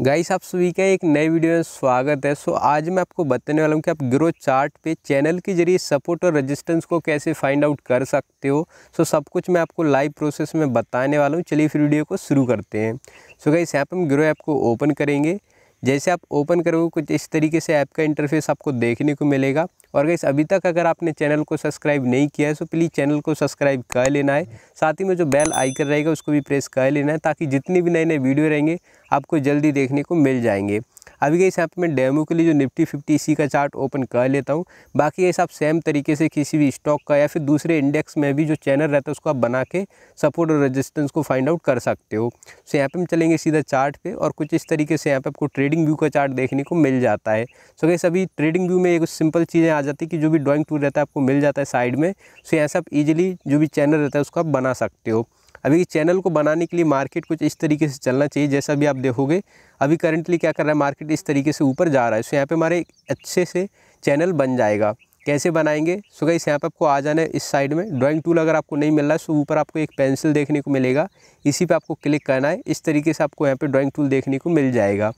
guys आप सभी का एक नए वीडियो में स्वागत है सो आज मैं आपको बताने वाला हूँ कि आप ग्रो चार्ट पे चैनल के जरिए सपोर्ट और रेजिस्टेंस को कैसे फाइंड आउट कर सकते हो सो सब कुछ मैं आपको लाइव प्रोसेस में बताने वाला हूँ चलिए फिर वीडियो को शुरू करते हैं सो गाइस यहाँ पर हम ग्रो ऐप को ओपन करेंगे जैसे आप ओपन करोगे कुछ इस तरीके से ऐप का इंटरफेस आपको देखने को मिलेगा और गैस अभी तक अगर आपने चैनल को सब्सक्राइब नहीं किया है तो प्लीज़ चैनल को सब्सक्राइब कर लेना है साथ ही में जो बेल आइकन रहेगा उसको भी प्रेस कर लेना है ताकि जितने भी नए नए वीडियो रहेंगे आपको जल्दी देखने को मिल जाएंगे अभी के यहाँ पे मैं डेमो के लिए जो निफ्टी फिफ्टी इसी का चार्ट ओपन कर लेता हूँ बाकी ये आप सेम तरीके से किसी भी स्टॉक का या फिर दूसरे इंडेक्स में भी जो चैनल रहता है उसको आप बना के सपोर्ट और रजिस्टेंस को फाइंड आउट कर सकते हो सो यहाँ पर हम चलेंगे सीधा चार्ट पे और कुछ इस तरीके से यहाँ पर आपको ट्रेडिंग व्यू का चार्ट देखने को मिल जाता है सो कैसे सभी ट्रेडिंग व्यू में एक सिंपल चीज़ें आ जाती है कि जो भी ड्रॉइंग टूल रहता है आपको मिल जाता है साइड में सो यहाँ से आप ईजिली जो भी चैनल रहता है उसको आप बना सकते हो अभी चैनल को बनाने के लिए मार्केट कुछ इस तरीके से चलना चाहिए जैसा भी आप देखोगे अभी करंटली क्या कर रहा है मार्केट इस तरीके से ऊपर जा रहा है सो यहाँ पर हमारे अच्छे से चैनल बन जाएगा कैसे बनाएंगे सो गई यहाँ पर आपको आ जाना है इस साइड में ड्राइंग टूल अगर आपको नहीं मिल रहा है सो ऊपर आपको एक पेंसिल देखने को मिलेगा इसी पे आपको क्लिक करना है इस तरीके से आपको यहाँ पे ड्राइंग टूल देखने को मिल जाएगा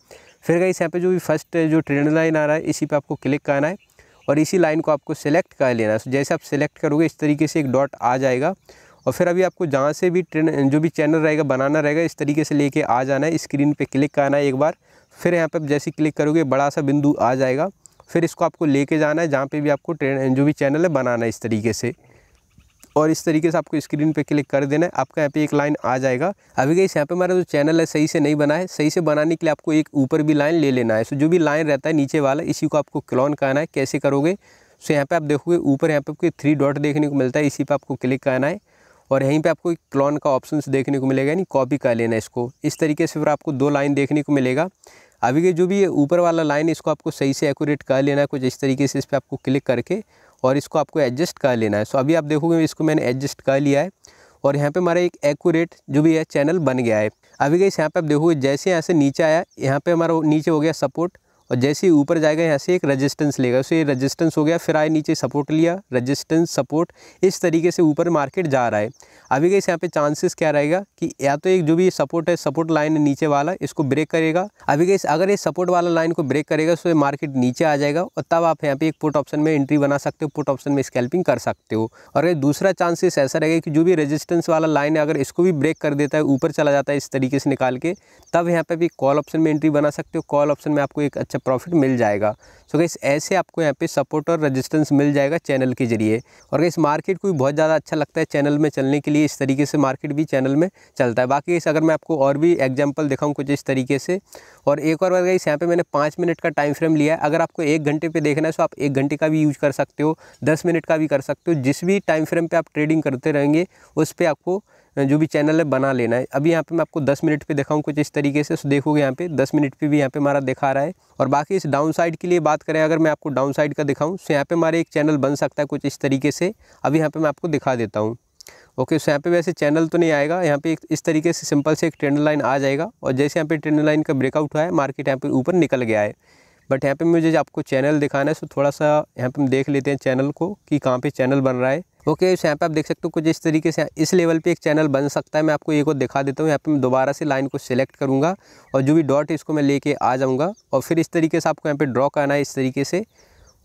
फिर गई यहाँ पे जो भी फर्स्ट जो ट्रेंड लाइन आ रहा है इसी पे आपको क्लिक करना है और इसी लाइन को आपको सेलेक्ट कर लेना है जैसे आप सेलेक्ट करोगे इस तरीके से एक डॉट आ जाएगा और फिर अभी आपको जहाँ से भी ट्रेन जो भी चैनल रहेगा बनाना रहेगा इस तरीके से लेके आ जाना है स्क्रीन पे क्लिक करना है एक बार फिर यहाँ पर जैसे क्लिक करोगे बड़ा सा बिंदु आ जाएगा फिर इसको आपको लेके जाना है जहाँ पे भी आपको ट्रेन जो भी चैनल है बनाना है इस तरीके से और इस तरीके से आपको स्क्रीन पे क्लिक कर देना है आपका यहाँ पे एक लाइन आ जाएगा अभी गई यहाँ पे हमारा जो चैनल है सही से नहीं बना है सही से बनाने के लिए आपको एक ऊपर भी लाइन ले लेना है सो जो भी लाइन रहता है नीचे वाला इसी को आपको क्लॉन करना है कैसे करोगे सो यहाँ पर आप देखोगे ऊपर यहाँ पे आपको थ्री डॉट देखने को मिलता है इसी पर आपको क्लिक करना है और यहीं पे आपको एक क्लॉन का ऑप्शन देखने को मिलेगा यानी कॉपी कर लेना इसको इस तरीके से फिर आपको दो लाइन देखने को मिलेगा अभी के जो भी ये ऊपर वाला लाइन इसको आपको सही से एकूरेट कर लेना है कुछ इस तरीके से इस पर आपको क्लिक करके और इसको आपको एडजस्ट कर लेना है सो अभी आप देखोगे इसको मैंने एडजस्ट कर लिया है और यहाँ पे हमारा एक एक्यूरेट जो भी है चैनल बन गया है अभी गई यहाँ पे आप देखोगे जैसे यहाँ से नीचे आया यहाँ पे हमारा नीचे हो गया सपोर्ट और जैसे ही ऊपर जाएगा यहाँ से एक रजिस्टेंस लेगा उसे रजिस्टेंस हो गया फिर आए नीचे सपोर्ट लिया रजिस्टेंस सपोर्ट इस तरीके से ऊपर मार्केट जा रहा है अभी कैसे यहाँ पे चांसेस क्या रहेगा कि या तो एक जो भी सपोर्ट है सपोर्ट लाइन नीचे वाला इसको ब्रेक करेगा अभी गई अगर ये सपोर्ट वाला लाइन को ब्रेक करेगा तो मार्केट नीचे आ जाएगा और तब आप यहाँ पे एक पुट ऑप्शन में एंट्री बना सकते हो पुट ऑप्शन में स्कैल्पिंग कर सकते हो और दूसरा चांसेस ऐसा रहेगा कि जो भी रजिस्टेंस वाला लाइन है अगर इसको भी ब्रेक कर देता है ऊपर चला जाता है इस तरीके से निकाल के तब यहाँ पर भी कॉल ऑप्शन में एंट्री बना सकते हो कॉल ऑप्शन में आपको एक अच्छा अच्छा प्रॉफिट मिल जाएगा सो गई ऐसे आपको यहाँ पे सपोर्ट और रेजिस्टेंस मिल जाएगा चैनल के जरिए और इस मार्केट को भी बहुत ज़्यादा अच्छा लगता है चैनल में चलने के लिए इस तरीके से मार्केट भी चैनल में चलता है बाकी इस अगर मैं आपको और भी एग्जाम्पल दिखाऊँ कुछ इस तरीके से और एक और बार इस यहाँ पर मैंने पाँच मिनट का टाइम फ्रेम लिया है अगर आपको एक घंटे पर देखना है तो आप एक घंटे का भी यूज कर सकते हो दस मिनट का भी कर सकते हो जिस भी टाइम फ्रेम पर आप ट्रेडिंग करते रहेंगे उस पर आपको जो भी चैनल है बना लेना है अभी यहाँ पे मैं आपको 10 मिनट पे दिखाऊँ कुछ इस तरीके से देखोगे यहाँ पे 10 मिनट पे भी यहाँ पे हमारा दिखा रहा है और बाकी इस डाउन साइड के लिए बात करें अगर मैं आपको डाउन साइड का दिखाऊँ तो यहाँ पर हमारे एक चैनल बन सकता है कुछ इस तरीके से अभी यहाँ पर मैं आपको दिखा देता हूँ ओके सो यहाँ पे वैसे चैनल तो नहीं आएगा यहाँ पे इस तरीके से सिंपल से एक ट्रेंड लाइन आ जाएगा और जैसे यहाँ पे ट्रेंड लाइन का ब्रेकआउट हुआ है मार्केट यहाँ पर ऊपर निकल गया है बट यहाँ पे मुझे आपको चैनल दिखाना है सो थोड़ा सा यहाँ पे हम देख लेते हैं चैनल को कि कहाँ पे चैनल बन रहा है ओके यहाँ पे आप देख सकते हो कुछ इस तरीके से इस लेवल पे एक चैनल बन सकता है मैं आपको ये को दिखा देता हूँ यहाँ पे मैं दोबारा से लाइन को सिलेक्ट करूँगा और जो भी डॉट है इसको मैं लेके आ जाऊँगा और फिर इस तरीके से आपको यहाँ पे ड्रॉ करना है इस तरीके से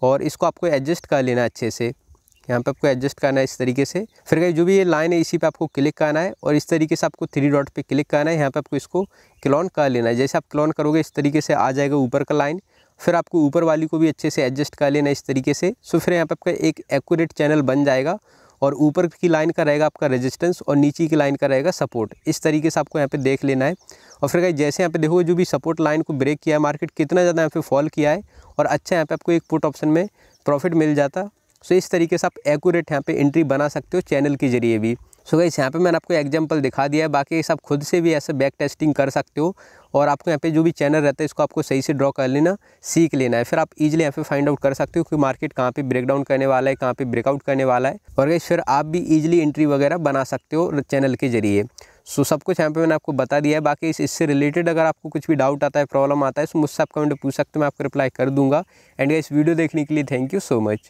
और इसको आपको एडजस्ट कर लेना अच्छे से यहाँ पर आपको एडजस्ट करना है इस तरीके से फिर कहीं जो भी ये लाइन है इसी पर आपको क्लिक करना है और इस तरीके से आपको थ्री डॉट पर क्लिक करना है यहाँ पर आपको इसको क्लॉन कर लेना है जैसे आप क्लॉन करोगे इस तरीके से आ जाएगा ऊपर का लाइन फिर आपको ऊपर वाली को भी अच्छे से एडजस्ट कर लेना इस तरीके से सो फिर यहाँ पर आपका एक एक्यूरेट चैनल बन जाएगा और ऊपर की लाइन का रहेगा आपका रेजिस्टेंस और नीचे की लाइन का रहेगा सपोर्ट इस तरीके से आपको यहाँ पे देख लेना है और फिर कहीं जैसे यहाँ पे देखोगे जो भी सपोर्ट लाइन को ब्रेक किया है मार्केट कितना ज़्यादा यहाँ पे फॉल किया है और अच्छा यहाँ पे आपको एक पुट ऑप्शन में प्रॉफिट मिल जाता सो इस तरीके से आप एक्यूरेट यहाँ पे एंट्री बना सकते हो चैनल के जरिए भी सो गई यहाँ पे मैंने आपको एग्जांपल दिखा दिया है बाकी सब खुद से भी ऐसे बैक टेस्टिंग कर सकते हो और आपको यहाँ पे जो भी चैनल रहता है इसको आपको सही से ड्रॉ कर लेना सीख लेना है फिर आप इजीली यहाँ पे फाइंड आउट कर सकते हो कि मार्केट कहाँ पे ब्रेक डाउन करने वाला है कहाँ पे ब्रेकआउट करने वाला है और गई फिर आप भी ईजिली एंट्री वगैरह बना सकते हो चैनल के जरिए सो सब कुछ यहाँ पे मैंने आपको बता दिया है बाकी इससे रिलेटेड अगर आपको कुछ भी डाउट आता है प्रॉब्लम आता है तो मुझसे आप कमेंट पूछ सकते हो मैं आपको रिप्लाई कर दूंगा एंड गई वीडियो देखने के लिए थैंक यू सो मच